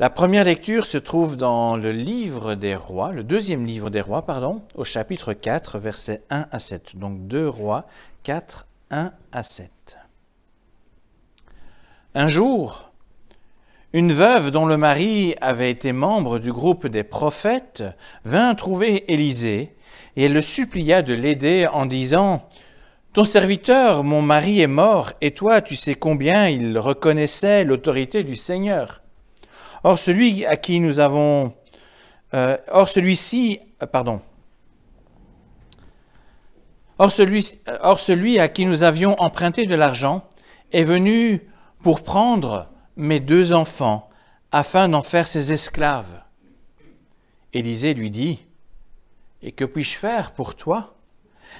La première lecture se trouve dans le livre des rois, le deuxième livre des rois, pardon, au chapitre 4, versets 1 à 7. Donc 2 rois 4, 1 à 7. Un jour, une veuve dont le mari avait été membre du groupe des prophètes vint trouver Élisée et elle le supplia de l'aider en disant Ton serviteur, mon mari, est mort, et toi, tu sais combien il reconnaissait l'autorité du Seigneur. Or, celui à qui nous avons. Euh, or, celui-ci. Euh, pardon. Or celui, euh, or celui à qui nous avions emprunté de l'argent est venu pour prendre mes deux enfants afin d'en faire ses esclaves. Élisée lui dit, Et que puis-je faire pour toi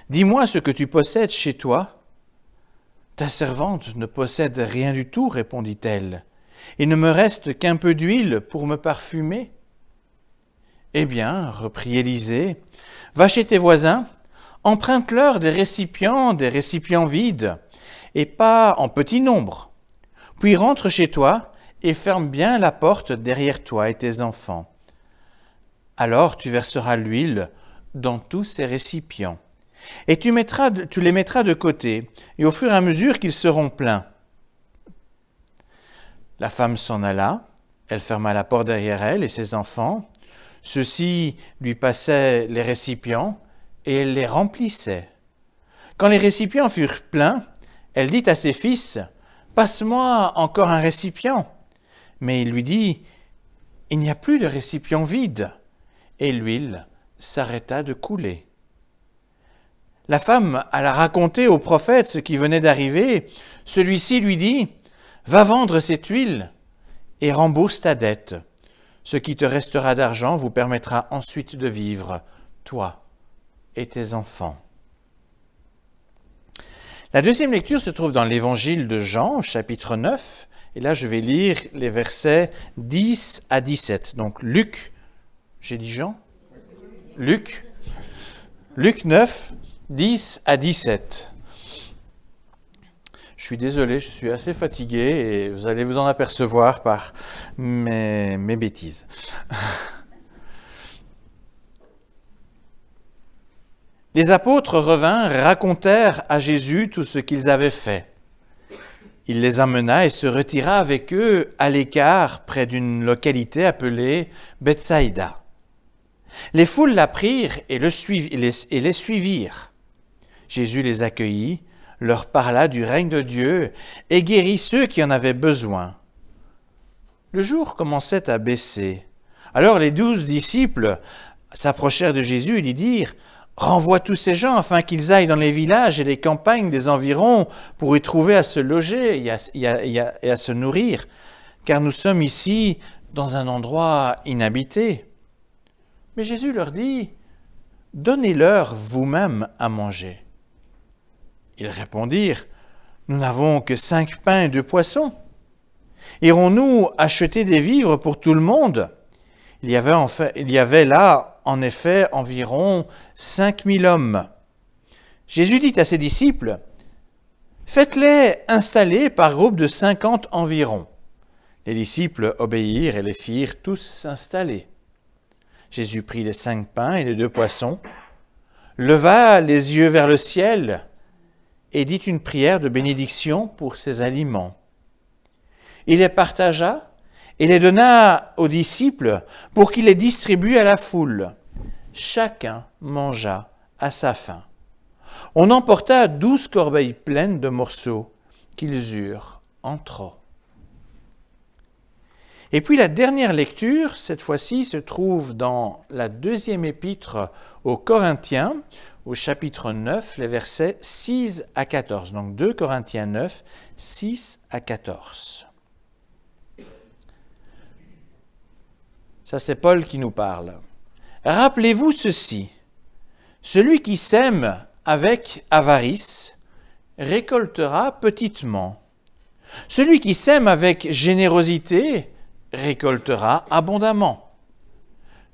Dis-moi ce que tu possèdes chez toi. Ta servante ne possède rien du tout, répondit-elle il ne me reste qu'un peu d'huile pour me parfumer. Eh bien, reprit Élisée, va chez tes voisins, emprunte-leur des récipients, des récipients vides, et pas en petit nombre. Puis rentre chez toi et ferme bien la porte derrière toi et tes enfants. Alors tu verseras l'huile dans tous ces récipients, et tu, tu les mettras de côté, et au fur et à mesure qu'ils seront pleins, la femme s'en alla, elle ferma la porte derrière elle et ses enfants. Ceux-ci lui passaient les récipients et elle les remplissait. Quand les récipients furent pleins, elle dit à ses fils, Passe-moi encore un récipient. Mais il lui dit, Il n'y a plus de récipient vide. Et l'huile s'arrêta de couler. La femme alla raconter au prophète ce qui venait d'arriver. Celui-ci lui dit, Va vendre cette huile et rembourse ta dette. Ce qui te restera d'argent vous permettra ensuite de vivre, toi et tes enfants. La deuxième lecture se trouve dans l'évangile de Jean, chapitre 9, et là je vais lire les versets 10 à 17. Donc Luc, j'ai dit Jean Luc, Luc 9, 10 à 17. Je suis désolé, je suis assez fatigué et vous allez vous en apercevoir par mes, bêtises. Les apôtres revinrent, racontèrent à Jésus tout ce qu'ils avaient fait. Il les amena et se retira avec eux à l'écart près d'une localité appelée Bethsaïda. Les foules la prirent et, le et les suivirent. Jésus les accueillit leur parla du règne de Dieu et guérit ceux qui en avaient besoin. Le jour commençait à baisser. Alors les douze disciples s'approchèrent de Jésus et lui dirent Renvoie tous ces gens afin qu'ils aillent dans les villages et les campagnes des environs pour y trouver à se loger et à, se nourrir, car nous sommes ici dans un endroit inhabité. Mais Jésus leur dit Donnez-leur vous-même à manger. Ils répondirent, Nous n'avons que cinq pains et deux poissons. Irons-nous acheter des vivres pour tout le monde il y, avait là, en effet, environ cinq mille hommes. Jésus dit à ses disciples, Faites-les installer par groupe de cinquante environ. Les disciples obéirent et les firent tous s'installer. Jésus prit les cinq pains et les deux poissons, leva les yeux vers le ciel, et dit une prière de bénédiction pour ses aliments. Il les partagea et les donna aux disciples pour qu'ils les distribuent à la foule. Chacun mangea à sa faim. On emporta douze corbeilles pleines de morceaux qu'ils eurent en trop. Et puis la dernière lecture, cette fois-ci, se trouve dans la deuxième épître aux Corinthiens, au chapitre 9, les versets 6 à 14. Donc 2 Corinthiens 9, 6 à 14. Ça, c'est Paul qui nous parle. Rappelez-vous ceci. Celui qui sème avec avarice récoltera petitement. Celui qui sème avec générosité récoltera abondamment.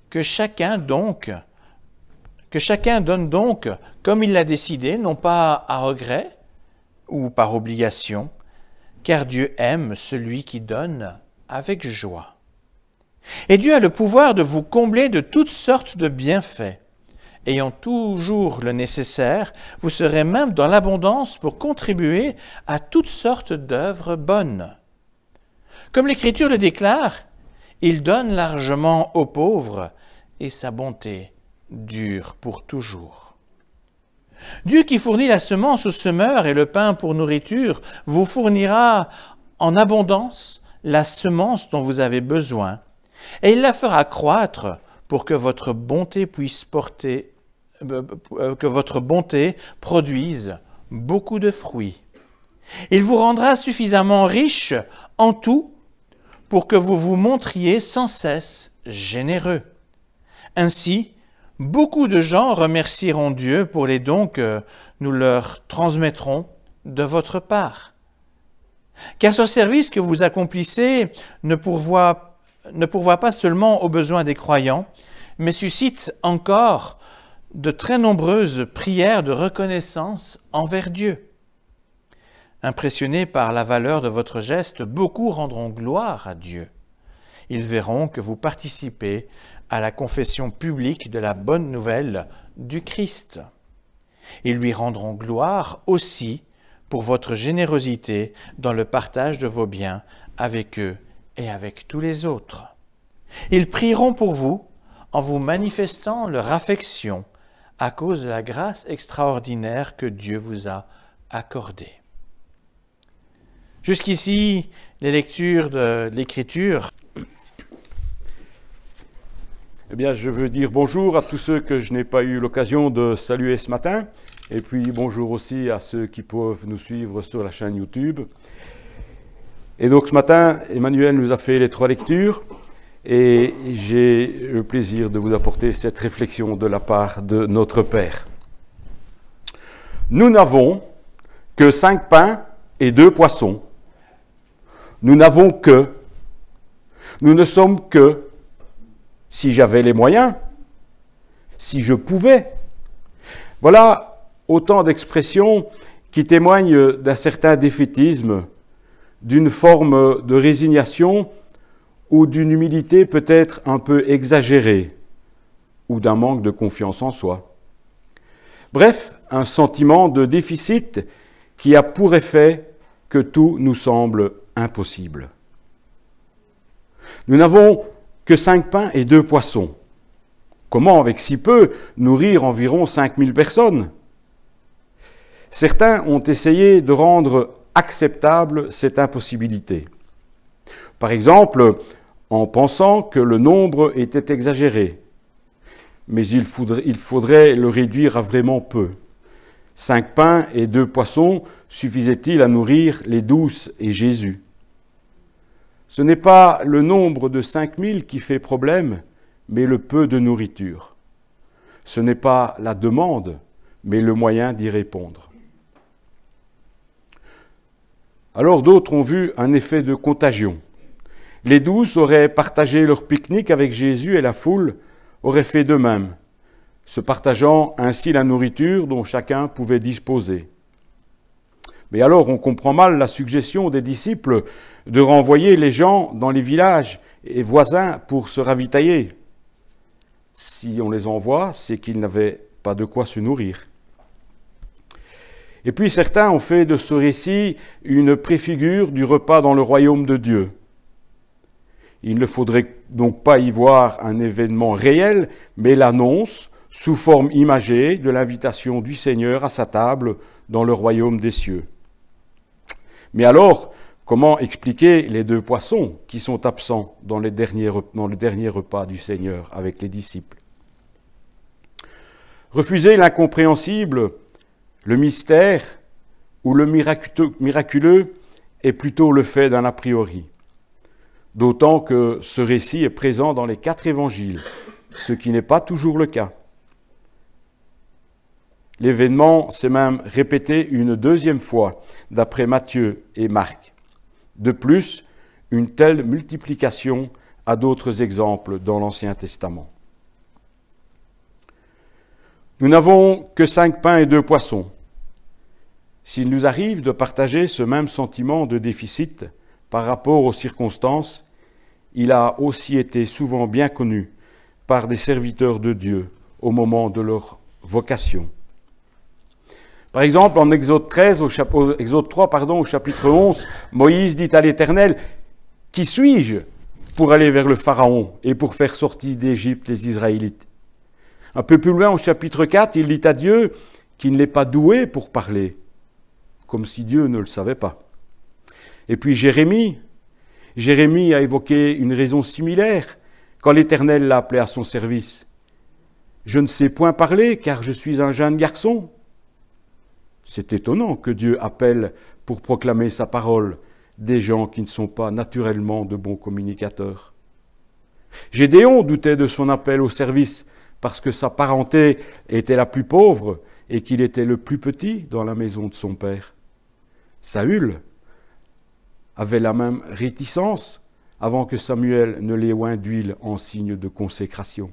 Que chacun donc que chacun donne donc comme il l'a décidé, non pas à regret ou par obligation, car Dieu aime celui qui donne avec joie. Et Dieu a le pouvoir de vous combler de toutes sortes de bienfaits. Ayant toujours le nécessaire, vous serez même dans l'abondance pour contribuer à toutes sortes d'œuvres bonnes. Comme l'Écriture le déclare, il donne largement aux pauvres, et sa bonté dur pour toujours. Dieu qui fournit la semence au semeur et le pain pour nourriture vous fournira en abondance la semence dont vous avez besoin, et il la fera croître pour que votre bonté puisse porter, euh, que votre bonté produise beaucoup de fruits. Il vous rendra suffisamment riche en tout pour que vous vous montriez sans cesse généreux. Ainsi, Beaucoup de gens remercieront Dieu pour les dons que nous leur transmettrons de votre part. Car ce service que vous accomplissez ne pourvoit, ne pourvoit pas seulement aux besoins des croyants, mais suscite encore de très nombreuses prières de reconnaissance envers Dieu. Impressionnés par la valeur de votre geste, beaucoup rendront gloire à Dieu. Ils verront que vous participez à la confession publique de la bonne nouvelle du Christ. Ils lui rendront gloire aussi pour votre générosité dans le partage de vos biens avec eux et avec tous les autres. Ils prieront pour vous en vous manifestant leur affection à cause de la grâce extraordinaire que Dieu vous a accordée. Jusqu'ici, les lectures de l'Écriture eh bien, je veux dire bonjour à tous ceux que je n'ai pas eu l'occasion de saluer ce matin. Et puis bonjour aussi à ceux qui peuvent nous suivre sur la chaîne YouTube. Et donc ce matin, Emmanuel nous a fait les trois lectures. Et j'ai le plaisir de vous apporter cette réflexion de la part de notre Père. Nous n'avons que cinq pains et deux poissons. Nous n'avons que. Nous ne sommes que si j'avais les moyens, si je pouvais. Voilà autant d'expressions qui témoignent d'un certain défaitisme, d'une forme de résignation ou d'une humilité peut-être un peu exagérée, ou d'un manque de confiance en soi. Bref, un sentiment de déficit qui a pour effet que tout nous semble impossible. Nous n'avons que cinq pains et deux poissons. Comment, avec si peu, nourrir environ 5000 personnes Certains ont essayé de rendre acceptable cette impossibilité. Par exemple, en pensant que le nombre était exagéré, mais il faudrait, il faudrait le réduire à vraiment peu. Cinq pains et deux poissons suffisaient-ils à nourrir les douces et Jésus ce n'est pas le nombre de 5000 qui fait problème, mais le peu de nourriture. Ce n'est pas la demande, mais le moyen d'y répondre. Alors d'autres ont vu un effet de contagion. Les douze auraient partagé leur pique-nique avec Jésus et la foule aurait fait de même, se partageant ainsi la nourriture dont chacun pouvait disposer. Mais alors on comprend mal la suggestion des disciples de renvoyer les gens dans les villages et voisins pour se ravitailler. Si on les envoie, c'est qu'ils n'avaient pas de quoi se nourrir. Et puis certains ont fait de ce récit une préfigure du repas dans le royaume de Dieu. Il ne faudrait donc pas y voir un événement réel, mais l'annonce, sous forme imagée, de l'invitation du Seigneur à sa table dans le royaume des cieux. Mais alors, comment expliquer les deux poissons qui sont absents dans, le dernier repas du Seigneur avec les disciples Refuser l'incompréhensible, le mystère ou le miraculeux est plutôt le fait d'un a priori. D'autant que ce récit est présent dans les quatre évangiles, ce qui n'est pas toujours le cas. L'événement s'est même répété une deuxième fois, d'après Matthieu et Marc. De plus, une telle multiplication a d'autres exemples dans l'Ancien Testament. Nous n'avons que cinq pains et deux poissons. S'il nous arrive de partager ce même sentiment de déficit par rapport aux circonstances, il a aussi été souvent bien connu par des serviteurs de Dieu au moment de leur vocation. Par exemple, en Exode, 13, au 3, au chapitre 11, Moïse dit à l'Éternel, Qui suis-je pour aller vers le Pharaon et pour faire sortir d'Égypte les Israélites Un peu plus loin, au chapitre 4, il dit à Dieu qu'il l'est pas doué pour parler, comme si Dieu ne le savait pas. Et puis Jérémie, Jérémie a évoqué une raison similaire quand l'Éternel l'a appelé à son service. Je ne sais point parler car je suis un jeune garçon. C'est étonnant que Dieu appelle pour proclamer sa parole des gens qui ne sont pas naturellement de bons communicateurs. Gédéon doutait de son appel au service parce que sa parenté était la plus pauvre et qu'il était le plus petit dans la maison de son père. Saül avait la même réticence avant que Samuel ne oint d'huile en signe de consécration.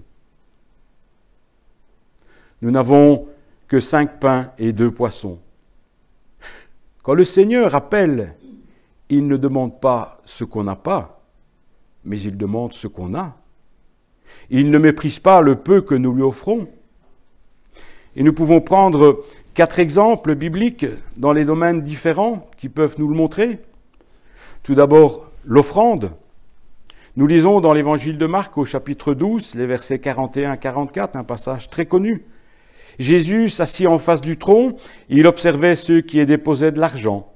Nous n'avons que cinq pains et deux poissons. Quand le Seigneur appelle, il ne demande pas ce qu'on n'a pas, mais il demande ce qu'on a. Il ne méprise pas le peu que nous lui offrons. Et nous pouvons prendre quatre exemples bibliques dans les domaines différents qui peuvent nous le montrer. Tout d'abord, l'offrande. Nous lisons dans l'évangile de Marc au chapitre 12, les versets 41-44, un passage très connu. Jésus s'assit en face du trône il observait ceux qui y déposaient de l'argent.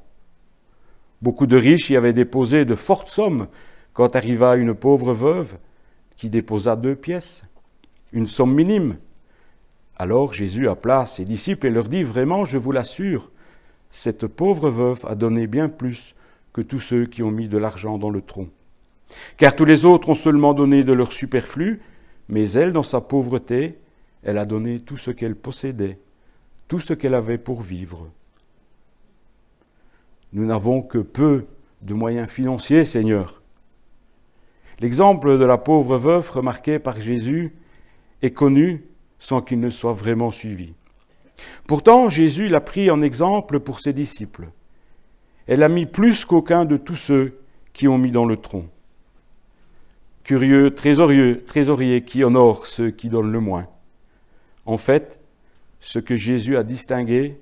Beaucoup de riches y avaient déposé de fortes sommes quand arriva une pauvre veuve qui déposa deux pièces, une somme minime. Alors Jésus appela ses disciples et leur dit Vraiment, je vous l'assure, cette pauvre veuve a donné bien plus que tous ceux qui ont mis de l'argent dans le tronc. Car tous les autres ont seulement donné de leur superflu, mais elle, dans sa pauvreté, elle a donné tout ce qu'elle possédait, tout ce qu'elle avait pour vivre. Nous n'avons que peu de moyens financiers, Seigneur. L'exemple de la pauvre veuve remarquée par Jésus est connu sans qu'il ne soit vraiment suivi. Pourtant, Jésus l'a pris en exemple pour ses disciples. Elle a mis plus qu'aucun de tous ceux qui ont mis dans le tronc. Curieux trésorieux, trésorier qui honore ceux qui donnent le moins. En fait, ce que Jésus a distingué,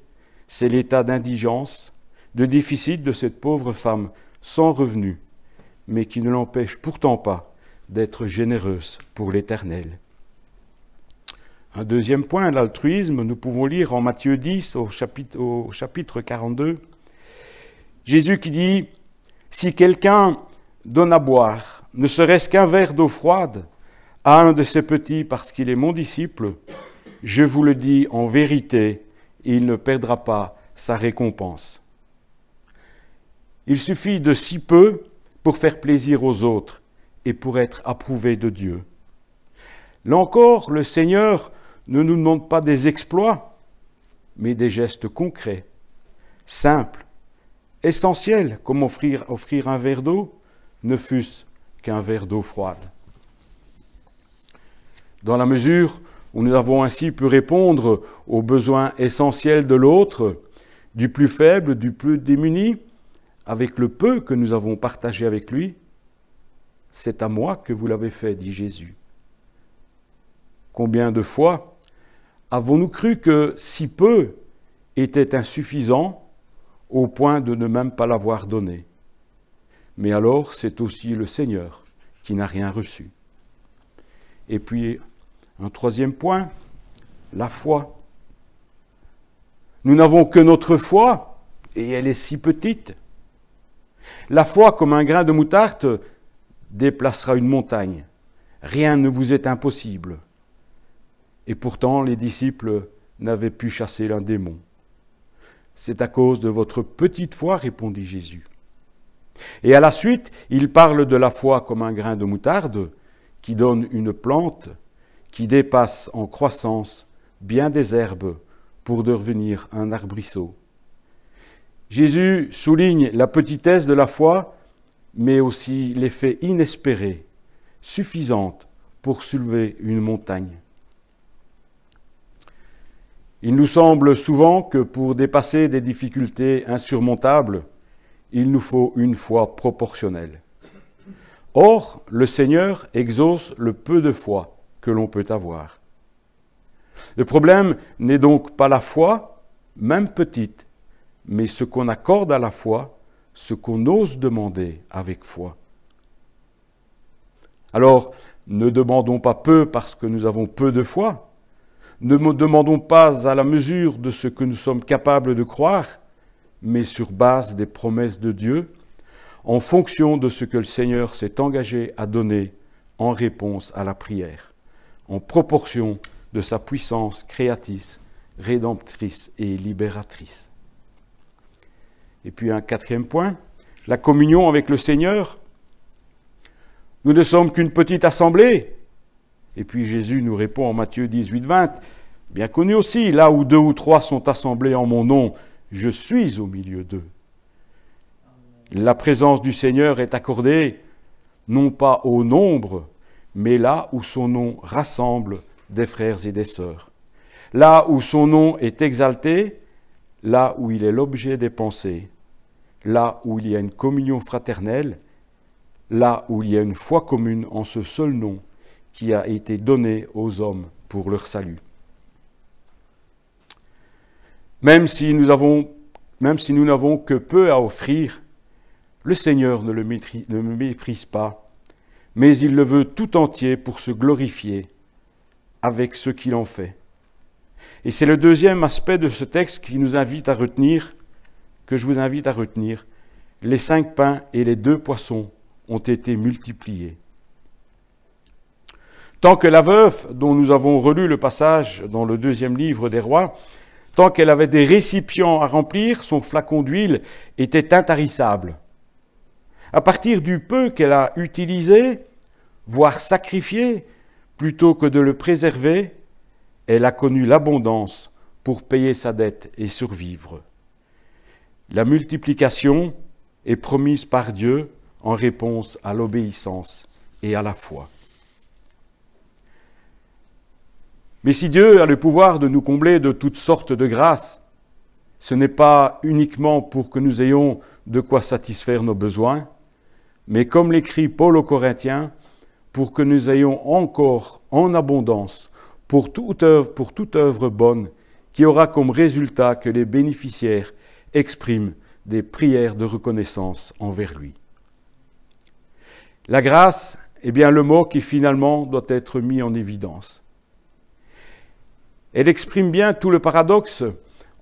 c'est l'état d'indigence, de déficit de cette pauvre femme sans revenu, mais qui ne l'empêche pourtant pas d'être généreuse pour l'Éternel. Un deuxième point, l'altruisme, nous pouvons lire en Matthieu 10 au chapitre, au chapitre 42, Jésus qui dit, Si quelqu'un donne à boire, ne serait-ce qu'un verre d'eau froide, à un de ses petits parce qu'il est mon disciple, je vous le dis en vérité, il ne perdra pas sa récompense. Il suffit de si peu pour faire plaisir aux autres et pour être approuvé de Dieu. Là encore, le Seigneur ne nous demande pas des exploits, mais des gestes concrets, simples, essentiels, comme offrir, offrir un verre d'eau, ne fût-ce qu'un verre d'eau froide. Dans la mesure où nous avons ainsi pu répondre aux besoins essentiels de l'autre, du plus faible, du plus démuni, avec le peu que nous avons partagé avec lui. C'est à moi que vous l'avez fait, dit Jésus. Combien de fois avons-nous cru que si peu était insuffisant au point de ne même pas l'avoir donné Mais alors c'est aussi le Seigneur qui n'a rien reçu. Et puis un troisième point, la foi. Nous n'avons que notre foi, et elle est si petite. La foi, comme un grain de moutarde, déplacera une montagne. Rien ne vous est impossible. Et pourtant, les disciples n'avaient pu chasser l'un démon. C'est à cause de votre petite foi, répondit Jésus. Et à la suite, il parle de la foi comme un grain de moutarde qui donne une plante qui dépasse en croissance bien des herbes pour devenir un arbrisseau. Jésus souligne la petitesse de la foi, mais aussi l'effet inespéré, suffisante pour soulever une montagne. Il nous semble souvent que pour dépasser des difficultés insurmontables, il nous faut une foi proportionnelle. Or, le Seigneur exauce le peu de foi l'on peut avoir. Le problème n'est donc pas la foi, même petite, mais ce qu'on accorde à la foi, ce qu'on ose demander avec foi. Alors, ne demandons pas peu parce que nous avons peu de foi. Ne demandons pas à la mesure de ce que nous sommes capables de croire, mais sur base des promesses de Dieu, en fonction de ce que le Seigneur s'est engagé à donner en réponse à la prière en proportion de sa puissance créatrice, rédemptrice et libératrice. Et puis un quatrième point, la communion avec le Seigneur. Nous ne sommes qu'une petite assemblée. Et puis Jésus nous répond en Matthieu 18, 20, bien connu aussi, là où deux ou trois sont assemblés en mon nom, je suis au milieu d'eux. La présence du Seigneur est accordée non pas au nombre, mais là où son nom rassemble des frères et des sœurs. Là où son nom est exalté, là où il est l'objet des pensées, là où il y a une communion fraternelle, là où il y a une foi commune en ce seul nom qui a été donné aux hommes pour leur salut. Même si nous même si nous n'avons que peu à offrir, le Seigneur ne le ne méprise pas mais il le veut tout entier pour se glorifier avec ce qu'il en fait. Et c'est le deuxième aspect de ce texte qui nous invite à retenir, que je vous invite à retenir. Les cinq pains et les deux poissons ont été multipliés. Tant que la veuve, dont nous avons relu le passage dans le deuxième livre des rois, tant qu'elle avait des récipients à remplir, son flacon d'huile était intarissable à partir du peu qu'elle a utilisé, voire sacrifié, plutôt que de le préserver, elle a connu l'abondance pour payer sa dette et survivre. La multiplication est promise par Dieu en réponse à l'obéissance et à la foi. Mais si Dieu a le pouvoir de nous combler de toutes sortes de grâces, ce n'est pas uniquement pour que nous ayons de quoi satisfaire nos besoins, mais comme l'écrit Paul aux Corinthiens, pour que nous ayons encore en abondance pour toute œuvre, pour toute œuvre bonne, qui aura comme résultat que les bénéficiaires expriment des prières de reconnaissance envers lui. La grâce est bien le mot qui finalement doit être mis en évidence. Elle exprime bien tout le paradoxe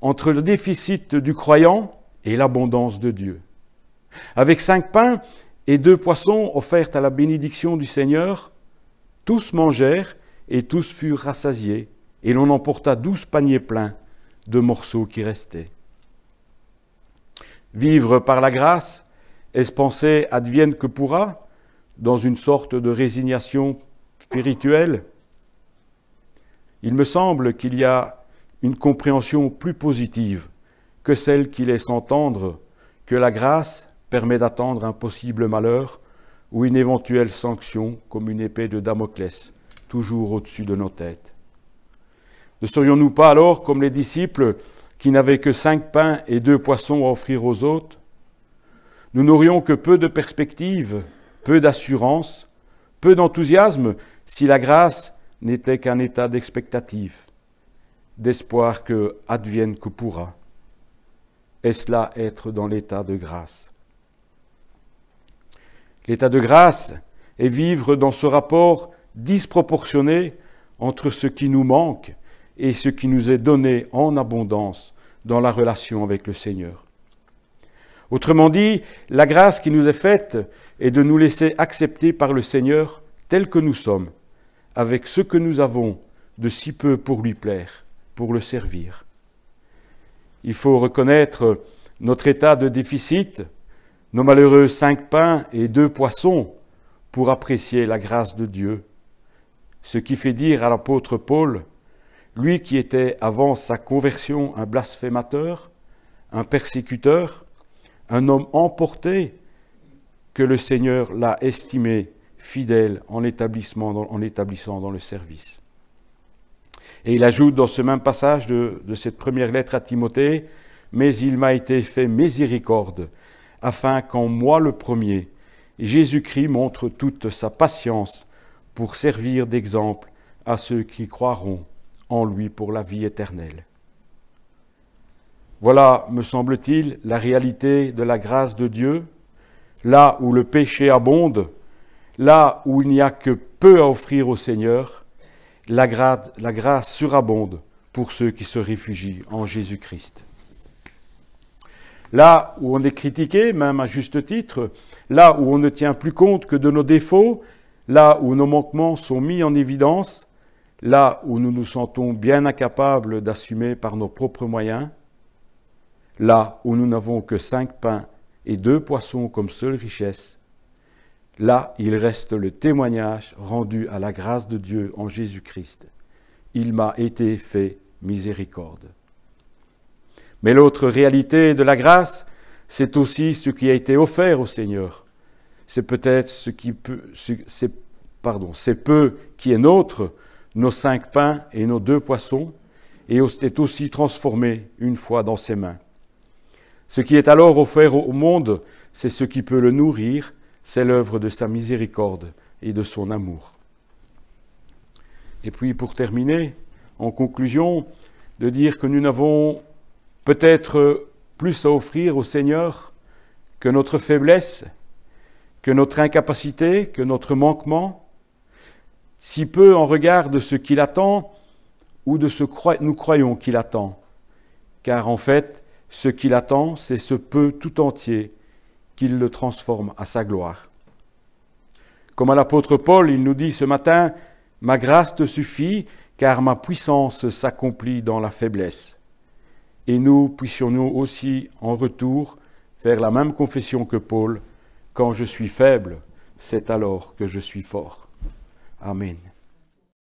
entre le déficit du croyant et l'abondance de Dieu. Avec cinq pains, et deux poissons offerts à la bénédiction du Seigneur, tous mangèrent et tous furent rassasiés, et l'on emporta douze paniers pleins de morceaux qui restaient. Vivre par la grâce, est-ce penser advienne que pourra, dans une sorte de résignation spirituelle Il me semble qu'il y a une compréhension plus positive que celle qui laisse entendre que la grâce permet d'attendre un possible malheur ou une éventuelle sanction comme une épée de Damoclès, toujours au-dessus de nos têtes. Ne serions-nous pas alors comme les disciples qui n'avaient que cinq pains et deux poissons à offrir aux autres Nous n'aurions que peu de perspectives, peu d'assurance, peu d'enthousiasme si la grâce n'était qu'un état d'expectative, d'espoir que advienne que pourra. Est-ce là être dans l'état de grâce l'état de grâce est vivre dans ce rapport disproportionné entre ce qui nous manque et ce qui nous est donné en abondance dans la relation avec le Seigneur. Autrement dit, la grâce qui nous est faite est de nous laisser accepter par le Seigneur tel que nous sommes, avec ce que nous avons de si peu pour lui plaire, pour le servir. Il faut reconnaître notre état de déficit, nos malheureux cinq pains et deux poissons pour apprécier la grâce de Dieu. Ce qui fait dire à l'apôtre Paul, lui qui était avant sa conversion un blasphémateur, un persécuteur, un homme emporté, que le Seigneur l'a estimé fidèle en, établissement, l'établissant dans le service. Et il ajoute dans ce même passage de, de cette première lettre à Timothée, Mais il m'a été fait miséricorde afin qu'en moi le premier, Jésus-Christ montre toute sa patience pour servir d'exemple à ceux qui croiront en lui pour la vie éternelle. Voilà, me semble-t-il, la réalité de la grâce de Dieu, là où le péché abonde, là où il n'y a que peu à offrir au Seigneur, la grâce, la grâce surabonde pour ceux qui se réfugient en Jésus-Christ là où on est critiqué, même à juste titre, là où on ne tient plus compte que de nos défauts, là où nos manquements sont mis en évidence, là où nous nous sentons bien incapables d'assumer par nos propres moyens, là où nous n'avons que cinq pains et deux poissons comme seule richesse, là il reste le témoignage rendu à la grâce de Dieu en Jésus-Christ. Il m'a été fait miséricorde. Mais l'autre réalité de la grâce, c'est aussi ce qui a été offert au Seigneur. C'est peut-être ce qui peut, c'est, pardon, c'est peu qui est nôtre, nos cinq pains et nos deux poissons, et est aussi transformé une fois dans ses mains. Ce qui est alors offert au monde, c'est ce qui peut le nourrir, c'est l'œuvre de sa miséricorde et de son amour. Et puis pour terminer, en conclusion, de dire que nous n'avons peut-être plus à offrir au Seigneur que notre faiblesse, que notre incapacité, que notre manquement, si peu en regard de ce qu'il attend ou de ce que nous croyons qu'il attend. Car en fait, ce qu'il attend, c'est ce peu tout entier qu'il le transforme à sa gloire. Comme à l'apôtre Paul, il nous dit ce matin, Ma grâce te suffit, car ma puissance s'accomplit dans la faiblesse et nous puissions-nous aussi, en retour, faire la même confession que Paul, quand je suis faible, c'est alors que je suis fort. Amen.